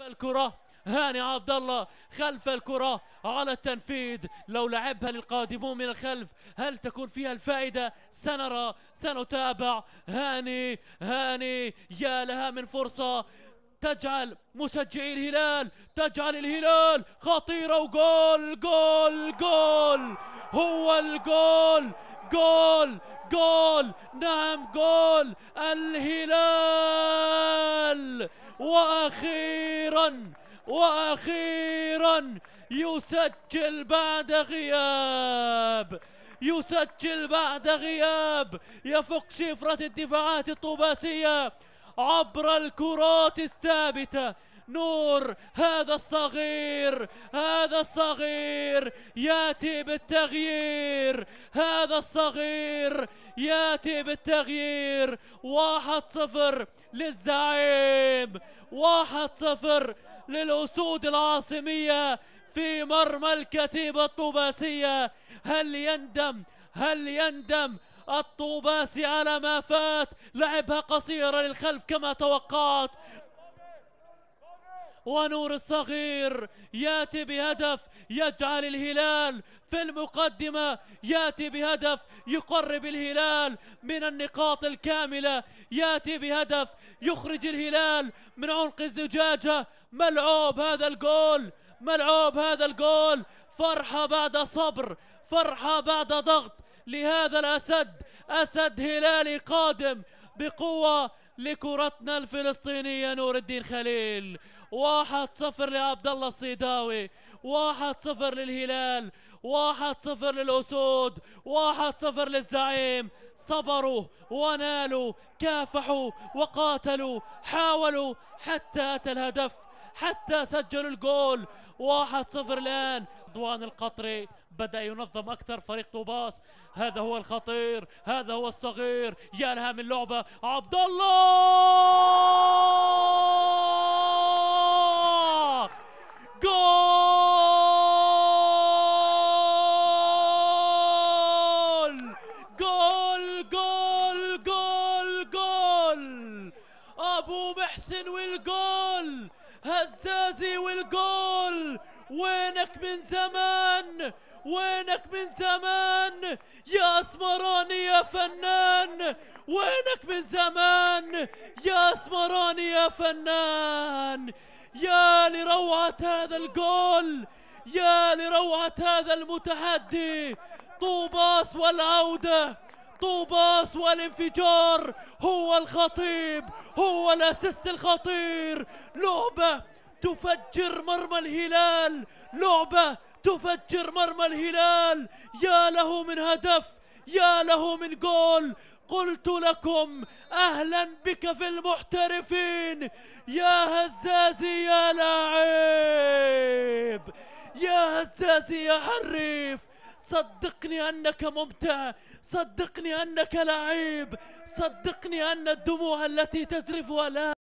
الكرة هاني عبد الله خلف الكرة على التنفيذ لو لعبها للقادمون من الخلف هل تكون فيها الفائدة سنرى سنتابع هاني هاني يا لها من فرصة تجعل مشجعي الهلال تجعل الهلال خطيرة وجول جول جول هو الجول جول جول نعم جول الهلال واخيرا واخيرا يسجل بعد غياب يسجل بعد غياب يفك شفرة الدفاعات الطوباسية عبر الكرات الثابتة نور هذا الصغير هذا الصغير ياتي بالتغيير هذا الصغير ياتي بالتغيير واحد صفر للزعيم واحد صفر للأسود العاصمية في مرمى الكتيبة الطوباسية هل يندم هل يندم الطوباسي على ما فات لعبها قصيرة للخلف كما توقعت ونور الصغير ياتي بهدف يجعل الهلال في المقدمة يأتي بهدف يقرب الهلال من النقاط الكاملة يأتي بهدف يخرج الهلال من عنق الزجاجة ملعوب هذا الجول ملعوب هذا الجول فرحة بعد صبر فرحة بعد ضغط لهذا الأسد أسد هلالي قادم بقوة لكرتنا الفلسطينية نور الدين خليل واحد صفر لعبد الله الصيداوي واحد صفر للهلال واحد صفر للأسود واحد صفر للزعيم صبروا ونالوا كافحوا وقاتلوا حاولوا حتى أتى الهدف حتى سجلوا الجول واحد صفر الآن رضوان القطري بدأ ينظم أكثر فريق طوباس هذا هو الخطير هذا هو الصغير يا لها من لعبة عبد الله ياسين والجول هزازي والجول وينك من زمان وينك من زمان يا اسمراني يا فنان وينك من زمان يا اسمراني يا فنان يا لروعة هذا الجول يا لروعة هذا المتحدي طوباس والعودة طوباس والانفجار هو الخطيب هو الاسيست الخطير لعبة تفجر مرمى الهلال لعبة تفجر مرمى الهلال يا له من هدف يا له من جول قلت لكم اهلا بك في المحترفين يا هزازي يا لاعب يا هزازي يا حريف صدقني أنك ممتع صدقني أنك لعيب صدقني أن الدموع التي تذرفها لا